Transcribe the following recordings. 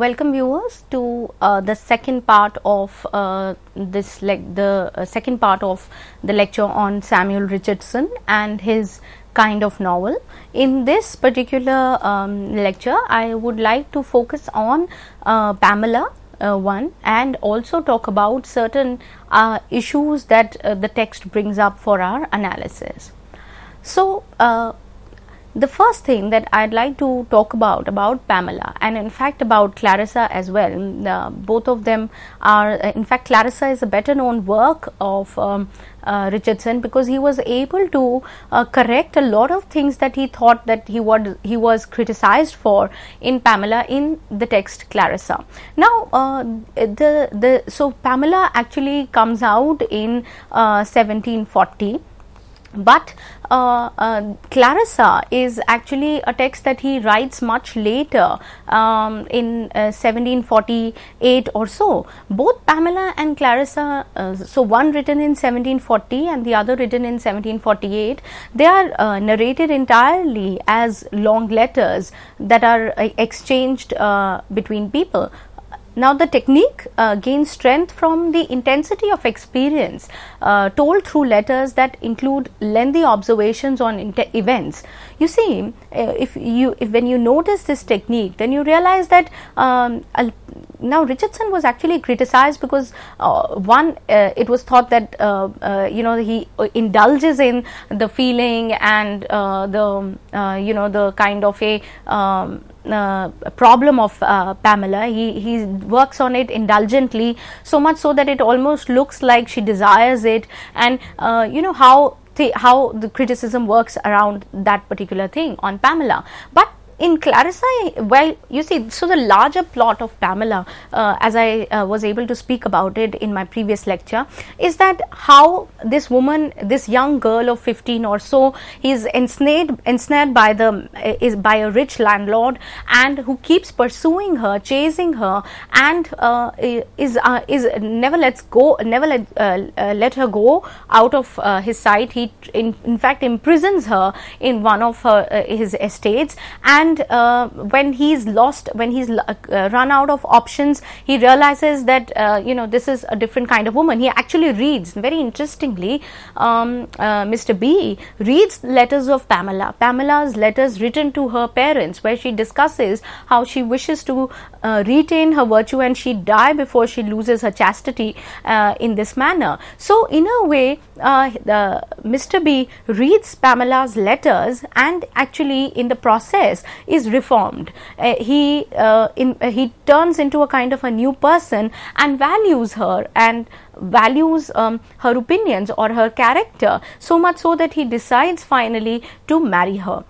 Welcome viewers to uh, the second part of uh, this like the uh, second part of the lecture on Samuel Richardson and his kind of novel. In this particular um, lecture, I would like to focus on uh, Pamela uh, one and also talk about certain uh, issues that uh, the text brings up for our analysis. So, uh, the first thing that I'd like to talk about about Pamela and in fact about Clarissa as well. Uh, both of them are uh, in fact Clarissa is a better known work of um, uh, Richardson because he was able to uh, correct a lot of things that he thought that he was he was criticized for in Pamela in the text Clarissa. Now uh, the the so Pamela actually comes out in 1740 uh, but uh, uh, Clarissa is actually a text that he writes much later um, in uh, 1748 or so. Both Pamela and Clarissa, uh, so one written in 1740 and the other written in 1748, they are uh, narrated entirely as long letters that are uh, exchanged between people. Now, the technique uh, gains strength from the intensity of experience uh, told through letters that include lengthy observations on inter- events. You see, uh, if you if when you notice this technique, then you realize that um, now Richardson was actually criticized because uh, one, uh, it was thought that you know he indulges in the feeling and the um, you know the kind of a um, uh, problem of uh, Pamela. He, he works on it indulgently, so much so that it almost looks like she desires it. And uh, you know how, how the criticism works around that particular thing on Pamela. But in Clarissa, well, you see, so the larger plot of Pamela, uh, as I uh, was able to speak about it in my previous lecture, is that how this woman, this young girl of 15 or so, is ensnared, ensnared by the uh, is by a rich landlord and who keeps pursuing her, chasing her, and uh, is uh, is never lets go, never let uh, let her go out of his sight. He in, in fact imprisons her in one of her, his estates and and uh, when he's lost when he's uh, run out of options he realizes that uh, you know this is a different kind of woman he actually reads very interestingly um, uh, mr b reads letters of pamela pamela's letters written to her parents where she discusses how she wishes to uh, retain her virtue and she die before she loses her chastity uh, in this manner so in a way mr b reads pamela's letters and actually in the process is reformed. Uh, he uh, in, he turns into a kind of a new person and values her and values um, her opinions or her character so much so that he decides finally to marry her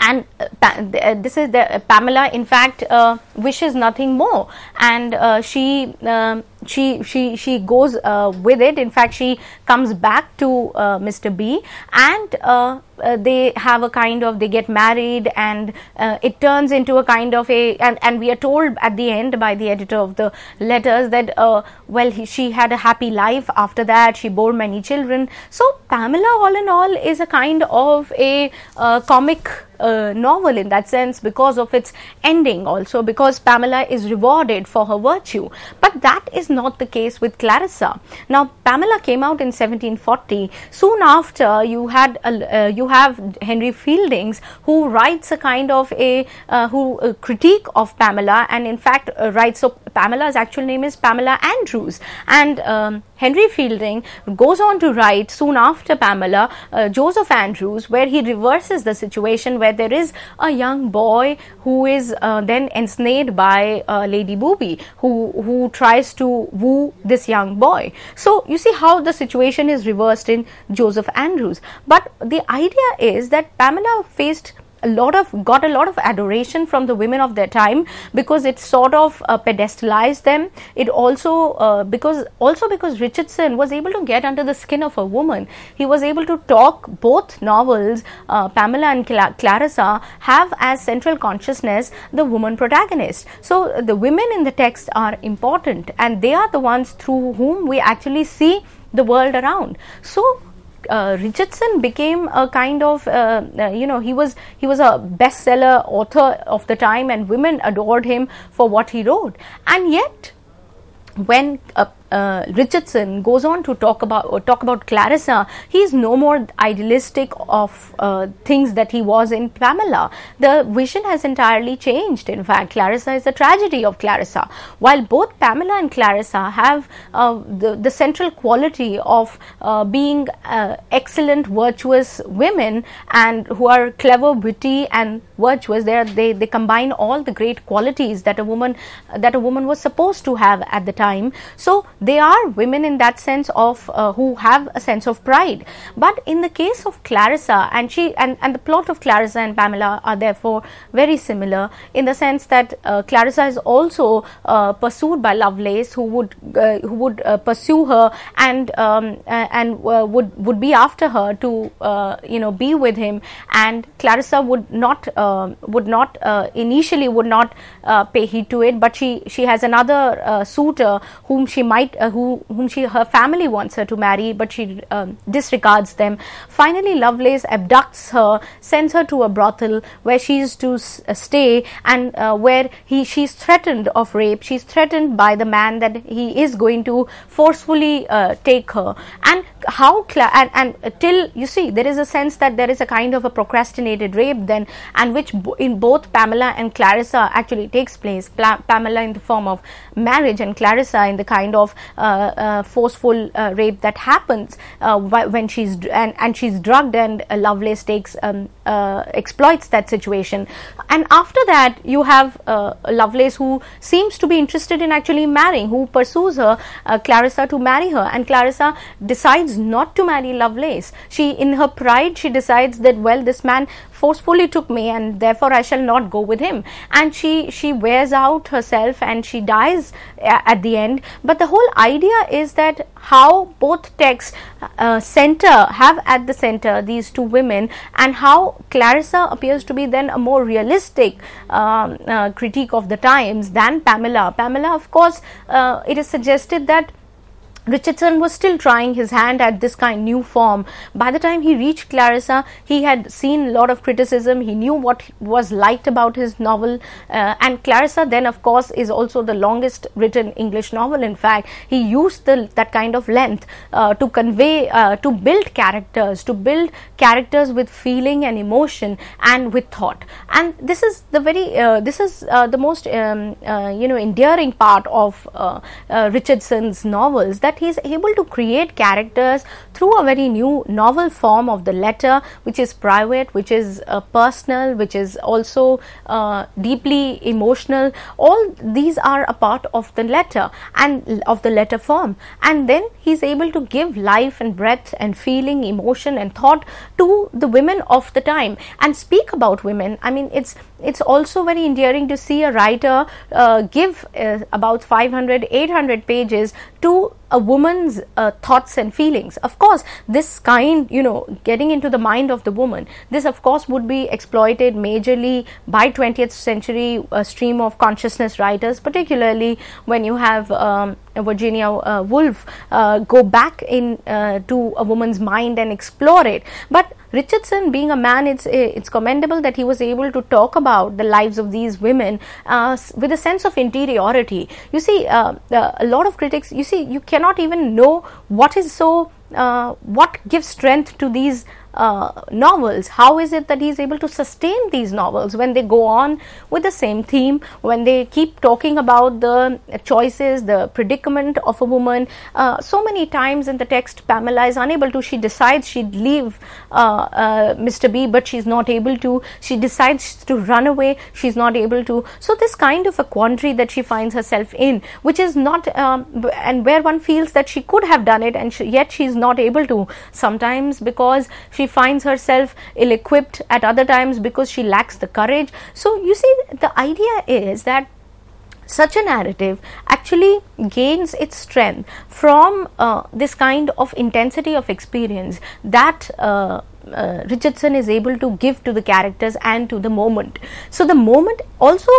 and uh, uh this is the uh, Pamela in fact uh, wishes nothing more and uh, she um, she she she goes uh, with it in fact she comes back to uh, mr b and uh, uh, they have a kind of they get married and uh, it turns into a kind of a and and we are told at the end by the editor of the letters that uh, well he, she had a happy life after that she bore many children so pamela all in all is a kind of a comic uh, novel in that sense because of its ending also because Pamela is rewarded for her virtue but that is not the case with Clarissa. Now, Pamela came out in 1740. Soon after, you had a, uh, you have Henry Fieldings who writes a kind of a uh, who a uh, critique of Pamela, and in fact uh, writes so Pamela's actual name is Pamela Andrews and um, Henry Fielding goes on to write soon after Pamela uh, Joseph Andrews where he reverses the situation where there is a young boy who is uh, then ensnared by uh, Lady Booby who, who tries to woo this young boy. So you see how the situation is reversed in Joseph Andrews. But the idea is that Pamela faced a lot of got a lot of adoration from the women of their time because it sort of uh, pedestalized them it also uh, because also because richardson was able to get under the skin of a woman he was able to talk both novels uh, pamela and Cla- clarissa have as central consciousness the woman protagonist so the women in the text are important and they are the ones through whom we actually see the world around so uh, Richardson became a kind of uh, uh, you know he was he was a bestseller author of the time and women adored him for what he wrote and yet when uh, Richardson goes on to talk about talk about Clarissa, he is no more idealistic of uh, things that he was in Pamela. The vision has entirely changed. In fact, Clarissa is a tragedy of Clarissa. While both Pamela and Clarissa have uh, the, the central quality of uh, being uh, excellent, virtuous women and who are clever, witty, and virtuous they they they combine all the great qualities that a woman that a woman was supposed to have at the time so they are women in that sense of uh, who have a sense of pride but in the case of clarissa and she and and the plot of clarissa and pamela are therefore very similar in the sense that uh, clarissa is also uh, pursued by lovelace who would uh, who would uh, pursue her and um, uh, and would would be after her to you know be with him and clarissa would not uh, um, would not uh, initially would not uh, pay heed to it, but she she has another uh, suitor whom she might who whom she her family wants her to marry, but she um, disregards them. Finally, Lovelace abducts her, sends her to a brothel where she is to s- stay, and where he she's threatened of rape. She's threatened by the man that he is going to forcefully take her, and how cla- and and till you see there is a sense that there is a kind of a procrastinated rape then and which bo- in both Pamela and Clarissa actually takes place. Pla- Pamela in the form of marriage and Clarissa in the kind of uh, uh, forceful uh, rape that happens uh, when she's and and she's drugged and Lovelace takes um, uh, exploits that situation. And after that, you have uh, Lovelace who seems to be interested in actually marrying, who pursues her, uh, Clarissa, to marry her. And Clarissa decides not to marry Lovelace. She, in her pride, she decides that, well, this man forcefully took me and therefore I shall not go with him. And she, she wears out herself and she dies uh, at the end. But the whole idea is that how both texts uh, center, have at the center these two women and how Clarissa appears to be then a more realistic um, uh, critique of the times than Pamela. Pamela, of course, uh, it is suggested that Richardson was still trying his hand at this kind new form. By the time he reached Clarissa, he had seen a lot of criticism. He knew what was liked about his novel, uh, and Clarissa then, of course, is also the longest written English novel. In fact, he used the, that kind of length uh, to convey, uh, to build characters, to build characters with feeling and emotion and with thought. And this is the very, uh, this is uh, the most, um, uh, you know, endearing part of Richardson's novels that He's he is able to create characters through a very new novel form of the letter, which is private, which is uh, personal, which is also uh, deeply emotional. All these are a part of the letter and of the letter form. And then he is able to give life and breath and feeling, emotion and thought to the women of the time and speak about women. I mean, it's it's also very endearing to see a writer uh, give uh, about 500 800 pages to a woman's uh, thoughts and feelings of course this kind you know getting into the mind of the woman this of course would be exploited majorly by 20th century uh, stream of consciousness writers particularly when you have um, virginia uh, woolf uh, go back in to a woman's mind and explore it but Richardson, being a man, it's eh, it's commendable that he was able to talk about the lives of these women uh, with a sense of interiority. You see, uh, a lot of critics, you see, you cannot even know what is so. Uh, what gives strength to these uh, novels. How is it that he is able to sustain these novels when they go on with the same theme, when they keep talking about the choices, the predicament of a woman? Uh, so many times in the text, Pamela is unable to. She decides she'd leave uh, uh Mr. B, but she's not able to. She decides to run away. She's not able to. So, this kind of a quandary that she finds herself in, which is not, um, and where one feels that she could have done it and she, yet she's not able to sometimes because she she finds herself ill equipped at other times because she lacks the courage so you see the idea is that such a narrative actually gains its strength from uh, this kind of intensity of experience that uh, uh, Richardson is able to give to the characters and to the moment. So, the moment also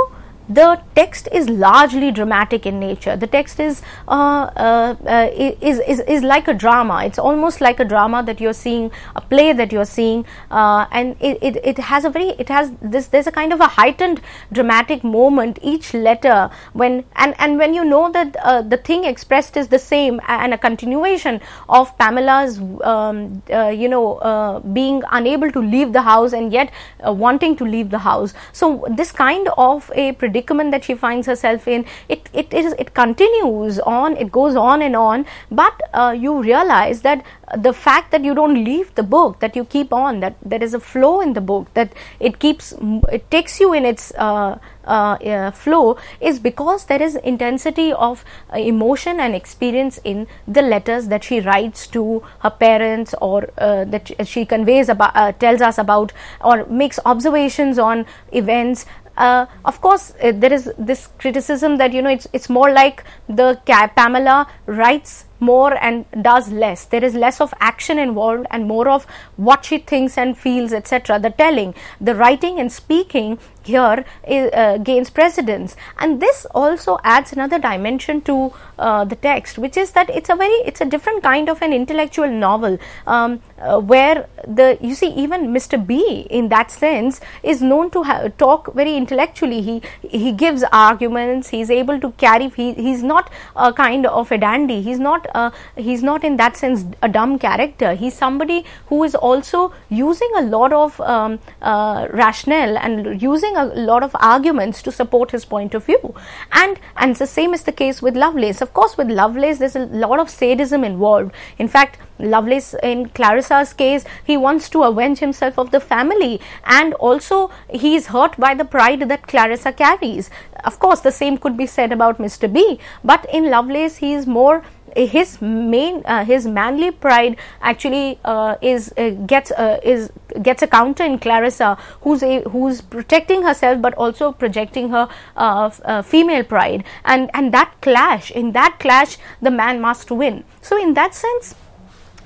the text is largely dramatic in nature. The text is, uh, uh, is, is, is like a drama. It's almost like a drama that you're seeing, a play that you're seeing, uh, and it, it, it, has a very, it has this, there's a kind of a heightened dramatic moment each letter when, and, and when you know that uh, the thing expressed is the same and a continuation of Pamela's, um, uh, you know, uh, being unable to leave the house and yet wanting to leave the house. So this kind of a prediction predicament that she finds herself in it it is it continues on it goes on and on but uh, you realize that the fact that you don't leave the book that you keep on that there is a flow in the book that it keeps it takes you in its uh, uh, uh flow is because there is intensity of uh, emotion and experience in the letters that she writes to her parents or uh, that she conveys about uh, tells us about or makes observations on events uh, of course uh, there is this criticism that you know it's it's more like the Pamela writes more and does less there is less of action involved and more of what she thinks and feels etc the telling the writing and speaking here uh, gains precedence and this also adds another dimension to uh, the text which is that it's a very it's a different kind of an intellectual novel um, uh, where the you see even mr b in that sense is known to ha- talk very intellectually he he gives arguments he's able to carry he, he's not a kind of a dandy he's not uh, he's not in that sense a dumb character. He's somebody who is also using a lot of um, uh, rationale and using a lot of arguments to support his point of view. And and the same is the case with Lovelace. Of course, with Lovelace, there's a lot of sadism involved. In fact, Lovelace in Clarissa's case, he wants to avenge himself of the family, and also he is hurt by the pride that Clarissa carries. Of course, the same could be said about Mr. B, but in Lovelace, he is more his main uh, his manly pride actually uh, is uh, gets uh, is gets a counter in Clarissa who's a, who's protecting herself but also projecting her uh, uh, female pride and and that clash in that clash the man must win so in that sense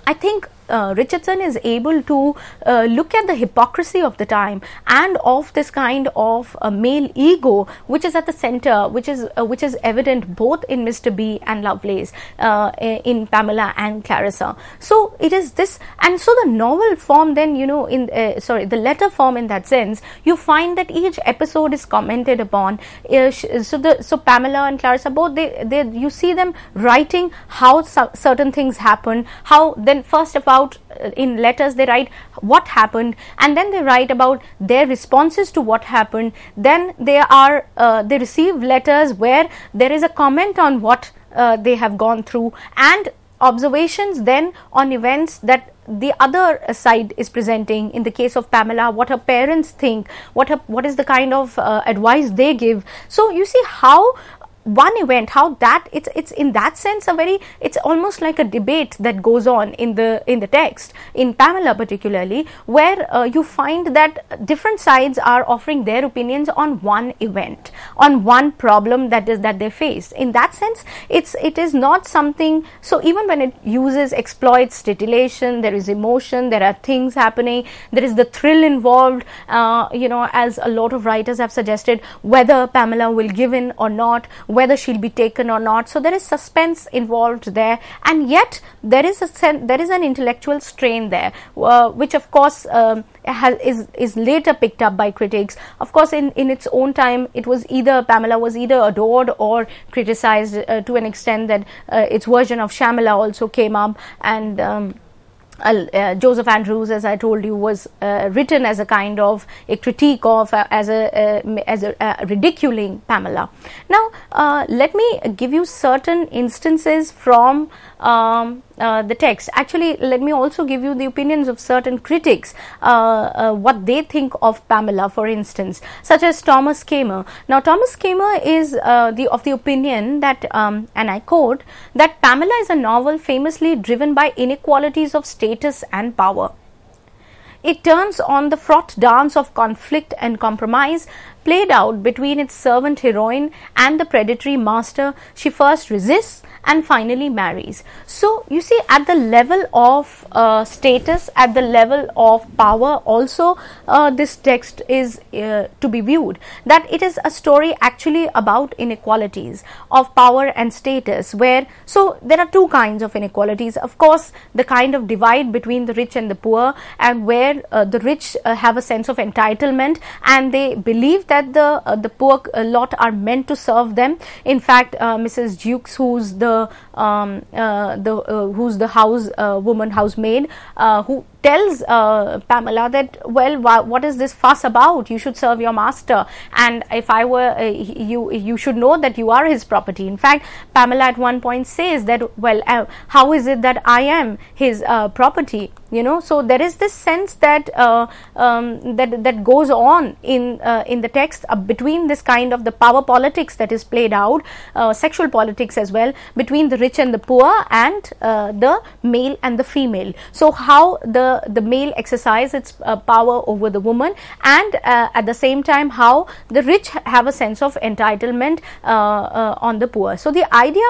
I think uh, Richardson is able to uh, look at the hypocrisy of the time and of this kind of uh, male ego, which is at the center, which is uh, which is evident both in Mr. B and Lovelace, uh, in Pamela and Clarissa. So it is this, and so the novel form then you know in uh, sorry the letter form in that sense, you find that each episode is commented upon. so the so Pamela and Clarissa both they they you see them writing how certain things happen, how then first of all about uh, in letters they write what happened and then they write about their responses to what happened then they are uh, they receive letters where there is a comment on what uh, they have gone through and observations then on events that the other side is presenting in the case of Pamela what her parents think what her, what is the kind of uh, advice they give so you see how one event how that it's it's in that sense a very it's almost like a debate that goes on in the in the text in pamela particularly where uh, you find that different sides are offering their opinions on one event on one problem that is that they face in that sense it's it is not something so even when it uses exploits titillation there is emotion there are things happening there is the thrill involved uh, you know as a lot of writers have suggested whether pamela will give in or not whether she'll be taken or not so there is suspense involved there and yet there is a there is an intellectual strain there uh, which of course um, has, is is later picked up by critics of course in in its own time it was either pamela was either adored or criticized uh, to an extent that uh, its version of shamila also came up and um, uh, Joseph Andrews, as I told you, was uh, written as a kind of a critique of, uh, as a uh, as a uh, ridiculing Pamela. Now, uh, let me give you certain instances from um, the text. Actually, let me also give you the opinions of certain critics, what they think of Pamela, for instance, such as Thomas Kamer. Now, Thomas Kamer is the of the opinion that, um, and I quote, that Pamela is a novel famously driven by inequalities of state status and power. It turns on the fraught dance of conflict and compromise played out between its servant heroine and the predatory master she first resists and finally marries. So, you see, at the level of uh, status, at the level of power, also uh, this text is uh, to be viewed that it is a story actually about inequalities of power and status. Where so there are two kinds of inequalities, of course, the kind of divide between the rich and the poor, and where uh, the rich uh, have a sense of entitlement and they believe that that the uh, the poor uh, lot are meant to serve them. In fact, uh, Mrs. Dukes, who's the um, uh, the who's the house woman housemaid, who tells uh, Pamela that, well, wh what is this fuss about? You should serve your master. And if I were uh, you, you should know that you are his property. In fact, Pamela at one point says that, well, uh, how is it that I am his uh, property? You know, so there is this sense that uh, um, that that goes on in uh, in the text between this kind of the power politics that is played out, sexual politics as well between the rich and the poor and the male and the female. So how the the, male exercise its uh, power over the woman and uh, at the same time how the rich have a sense of entitlement uh, uh, on the poor. So, the idea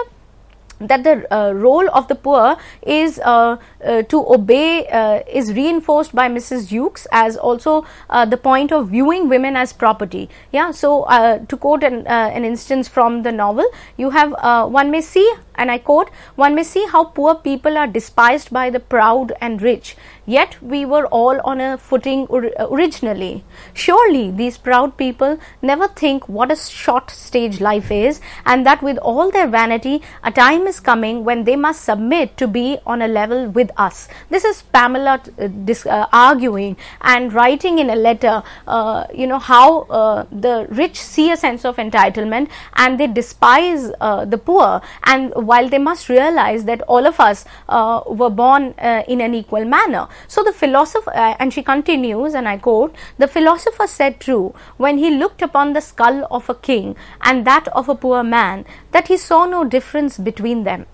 that the uh, role of the poor is uh, uh, to obey uh, is reinforced by Mrs. Hughes as also the point of viewing women as property. Yeah, so to quote an, an instance from the novel, you have one may see, and I quote, one may see how poor people are despised by the proud and rich Yet we were all on a footing originally. Surely these proud people never think what a short stage life is and that with all their vanity, a time is coming when they must submit to be on a level with us. This is Pamela uh, dis- uh, arguing and writing in a letter, uh, you know, how uh, the rich see a sense of entitlement and they despise uh, the poor. And while they must realize that all of us uh, were born in an equal manner, so the philosopher, uh, and she continues, and I quote, the philosopher said true when he looked upon the skull of a king and that of a poor man that he saw no difference between them.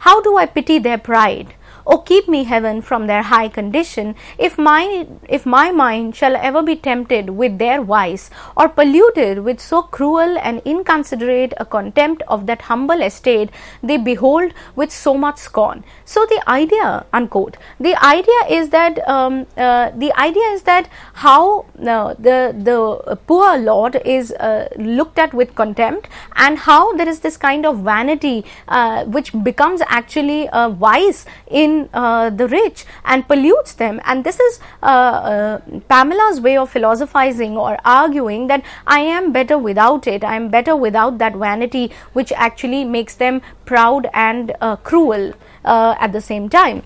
How do I pity their pride? O keep me, heaven, from their high condition, if my, if my mind shall ever be tempted with their vice, or polluted with so cruel and inconsiderate a contempt of that humble estate they behold with so much scorn. So the idea, unquote, the idea is that um, uh, the idea is that how uh, the the poor lord is uh, looked at with contempt, and how there is this kind of vanity uh, which becomes actually a vice in uh, the rich and pollutes them. And this is uh, uh, Pamela's way of philosophizing or arguing that I am better without it, I am better without that vanity which actually makes them proud and uh, cruel uh, at the same time.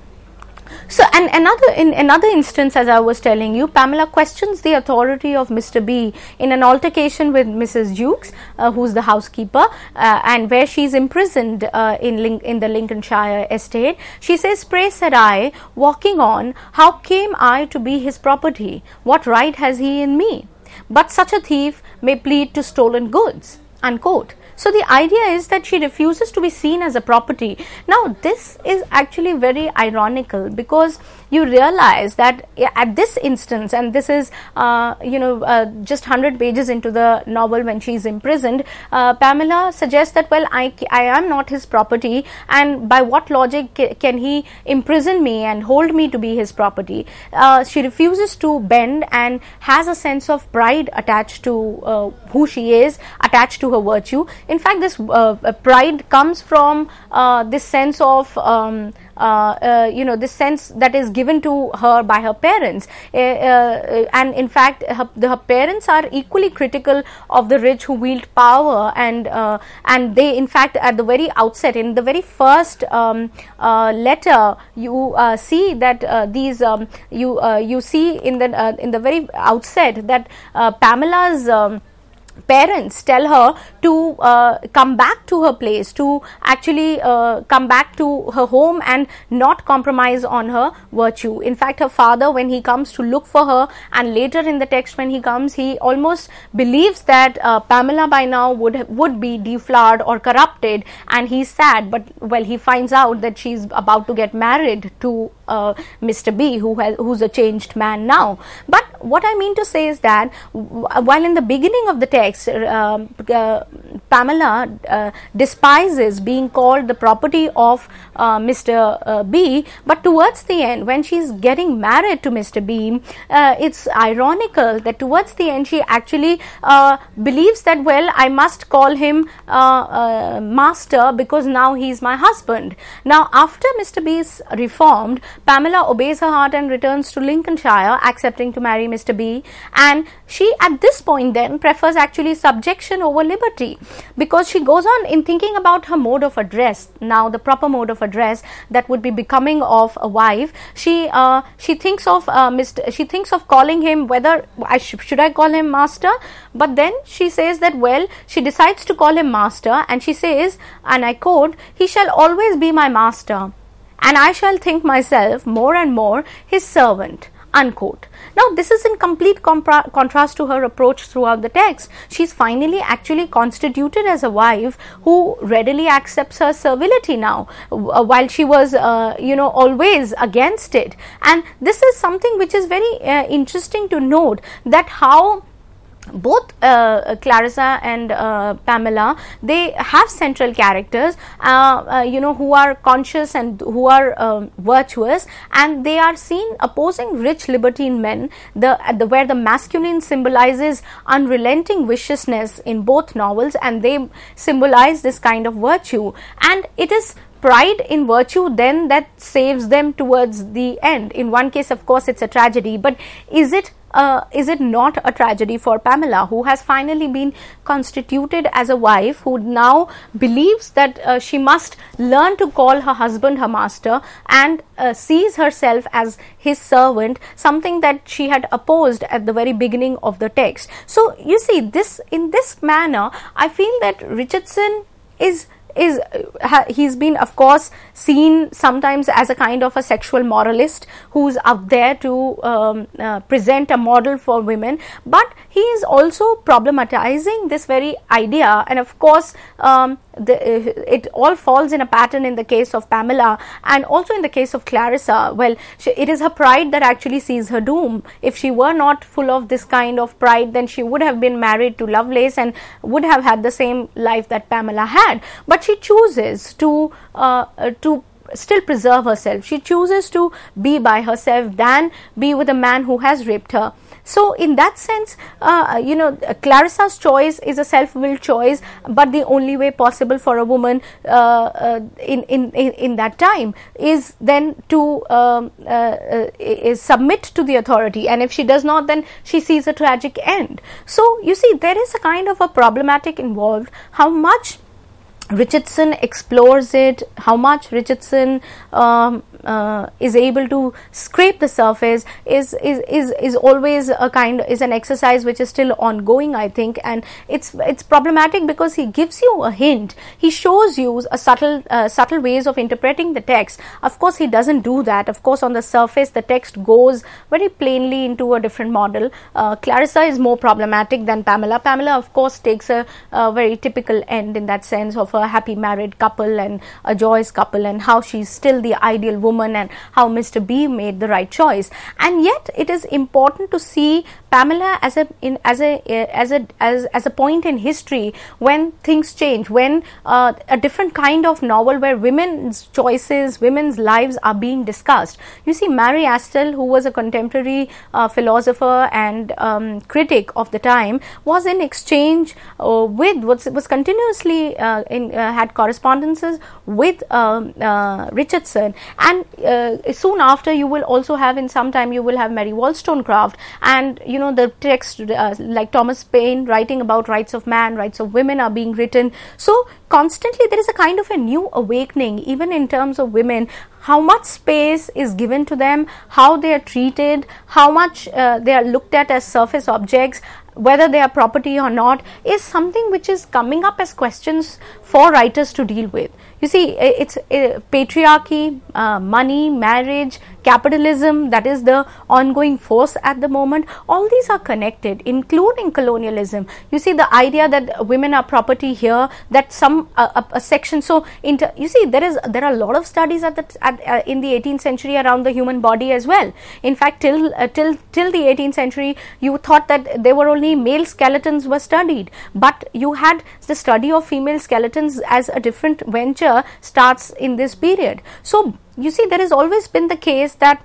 So, and another in another instance, as I was telling you, Pamela questions the authority of Mr. B in an altercation with Mrs. Jukes, uh, who's the housekeeper, uh, and where she's imprisoned uh, in Link in the Lincolnshire estate. She says, "Pray," said I, walking on, "how came I to be his property? What right has he in me? But such a thief may plead to stolen goods." Unquote. So the idea is that she refuses to be seen as a property. Now this is actually very ironical because you realize that at this instance, and this is uh, you know uh, just hundred pages into the novel when she is imprisoned, uh, Pamela suggests that well I I am not his property, and by what logic can he imprison me and hold me to be his property? Uh, she refuses to bend and has a sense of pride attached to uh, who she is, attached to her virtue in fact, this uh, uh, pride comes from uh, this sense of um, you know this sense that is given to her by her parents, eh, and in fact, her, her, parents are equally critical of the rich who wield power, and and they in fact at the very outset, in the very first um, letter, you see that these um, you you see in the in the very outset that Pamela's um parents tell her to uh, come back to her place to actually uh, come back to her home and not compromise on her virtue in fact her father when he comes to look for her and later in the text when he comes he almost believes that uh, pamela by now would would be deflowered or corrupted and he's sad but well he finds out that she's about to get married to uh, mr b who has, who's a changed man now but what i mean to say is that while in the beginning of the text uh, uh, Pamela uh, despises being called the property of uh, Mr. Uh, B, but towards the end, when she's getting married to Mr. B, uh, it's ironical that towards the end she actually believes that, well, I must call him master because now he's my husband. Now, after Mr. B is reformed, Pamela obeys her heart and returns to Lincolnshire, accepting to marry Mr. B, and she at this point then prefers actually actually subjection over liberty because she goes on in thinking about her mode of address now the proper mode of address that would be becoming of a wife she uh, she thinks of uh, mr she thinks of calling him whether I sh should I call him master but then she says that well she decides to call him master and she says and I quote he shall always be my master and I shall think myself more and more his servant unquote. Now, this is in complete compra- contrast to her approach throughout the text. She's finally actually constituted as a wife who readily accepts her servility now, uh, while she was, uh, you know, always against it. And this is something which is very uh, interesting to note that how both uh, uh, Clarissa and uh, Pamela, they have central characters, uh, uh you know, who are conscious and who are um, virtuous, and they are seen opposing rich libertine men. The, uh, the, where the masculine symbolizes unrelenting viciousness in both novels, and they symbolize this kind of virtue, and it is pride in virtue, then that saves them towards the end. In one case, of course, it's a tragedy, but is it uh, is it not a tragedy for Pamela, who has finally been constituted as a wife, who now believes that uh, she must learn to call her husband her master and uh, sees herself as his servant, something that she had opposed at the very beginning of the text. So you see, this in this manner, I feel that Richardson is is he's been of course seen sometimes as a kind of a sexual moralist who's out there to um, uh, present a model for women but he is also problematizing this very idea and of course um, the, uh, it all falls in a pattern in the case of Pamela and also in the case of Clarissa well she, it is her pride that actually sees her doom if she were not full of this kind of pride then she would have been married to Lovelace and would have had the same life that Pamela had but she chooses to uh, uh, to still preserve herself she chooses to be by herself than be with a man who has raped her so in that sense uh, you know clarissa's choice is a self-willed choice but the only way possible for a woman uh, uh, in, in, in that time is then to um, uh, uh, is submit to the authority and if she does not then she sees a tragic end so you see there is a kind of a problematic involved how much Richardson explores it, how much Richardson um, uh, is able to scrape the surface is, is is is always a kind is an exercise which is still ongoing i think and it's it's problematic because he gives you a hint he shows you a subtle uh, subtle ways of interpreting the text of course he doesn't do that of course on the surface the text goes very plainly into a different model uh, clarissa is more problematic than pamela pamela of course takes a, a very typical end in that sense of a happy married couple and a joyous couple and how she's still the ideal woman woman and how Mr. B made the right choice. And yet, it is important to see Pamela as a in, as a eh, as a as, as a point in history when things change, when uh, a different kind of novel where women's choices, women's lives are being discussed. You see, Mary Astell, who was a contemporary uh, philosopher and um, critic of the time, was in exchange uh, with was, was continuously uh, in, uh, had correspondences with um, uh, Richardson, and uh, soon after you will also have in some time you will have Mary Wollstonecraft and you know the text uh, like Thomas Paine writing about rights of man, rights of women are being written. So constantly there is a kind of a new awakening even in terms of women how much space is given to them how they are treated how much uh, they are looked at as surface objects whether they are property or not is something which is coming up as questions for writers to deal with you see, it's patriarchy, uh, money, marriage, capitalism that is the ongoing force at the moment. All these are connected, including colonialism. You see, the idea that women are property here, that some uh, a, section. So, inter, you see, there is there are a lot of studies at the at, uh, in the 18th century around the human body as well. In fact, till uh, till till the 18th century, you thought that there were only male skeletons were studied, but you had the study of female skeletons as a different venture culture starts in this period. So, you see, there has always been the case that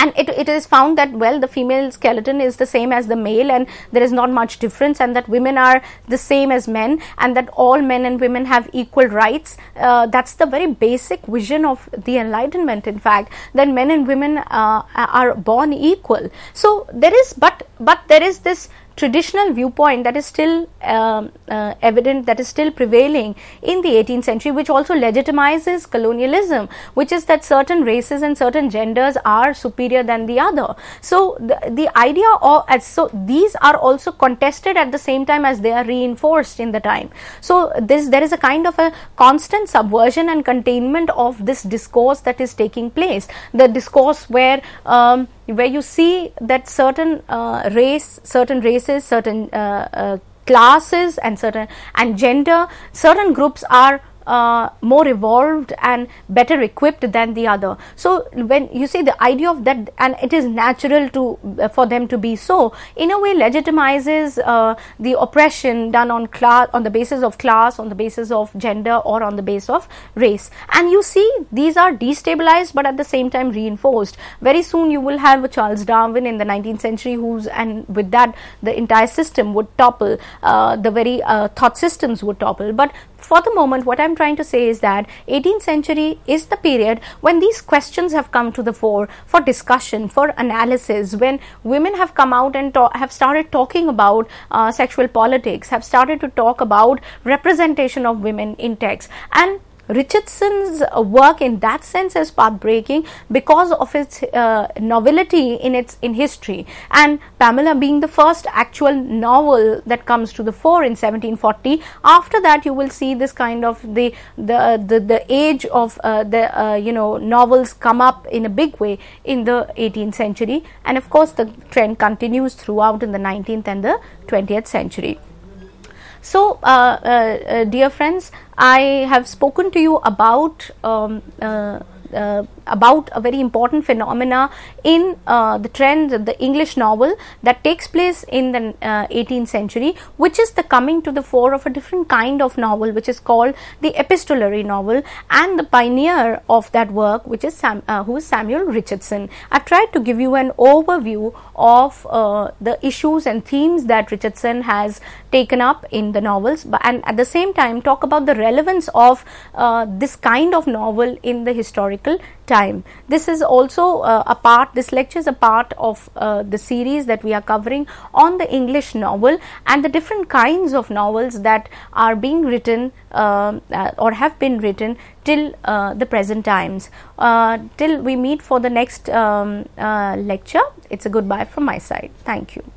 and it, it is found that well the female skeleton is the same as the male and there is not much difference and that women are the same as men and that all men and women have equal rights uh, that's the very basic vision of the enlightenment in fact that men and women uh, are born equal so there is but but there is this traditional viewpoint that is still um, uh, evident, that is still prevailing in the 18th century, which also legitimizes colonialism, which is that certain races and certain genders are superior than the other. So, the, the idea of, so these are also contested at the same time as they are reinforced in the time. So, this there is a kind of a constant subversion and containment of this discourse that is taking place, the discourse where um, where you see that certain uh, race, certain races, certain uh, uh, classes and certain and gender, certain groups are uh, more evolved and better equipped than the other so when you see the idea of that and it is natural to uh, for them to be so in a way legitimizes uh, the oppression done on class on the basis of class on the basis of gender or on the basis of race and you see these are destabilized but at the same time reinforced very soon you will have charles darwin in the 19th century who's and with that the entire system would topple uh, the very uh, thought systems would topple but for the moment, what I'm trying to say is that 18th century is the period when these questions have come to the fore for discussion, for analysis, when women have come out and have started talking about uh, sexual politics, have started to talk about representation of women in texts, and Richardson's work in that sense is path-breaking because of its uh, novelty in its in history and Pamela being the first actual novel that comes to the fore in 1740. After that you will see this kind of the the the, the age of uh, the uh, you know novels come up in a big way in the 18th century and of course the trend continues throughout in the 19th and the 20th century. So, uh, uh, uh, dear friends, I have spoken to you about um, about a very important phenomena in uh, the trend of the English novel that takes place in the uh, 18th century which is the coming to the fore of a different kind of novel which is called the epistolary novel and the pioneer of that work which is Sam, uh, who is Samuel Richardson. I have tried to give you an overview of uh, the issues and themes that Richardson has taken up in the novels but, and at the same time talk about the relevance of uh, this kind of novel in the historical time time. This is also uh, a part, this lecture is a part of uh, the series that we are covering on the English novel and the different kinds of novels that are being written um, uh, or have been written till uh, the present times. Uh, till we meet for the next um, uh, lecture, it's a goodbye from my side. Thank you.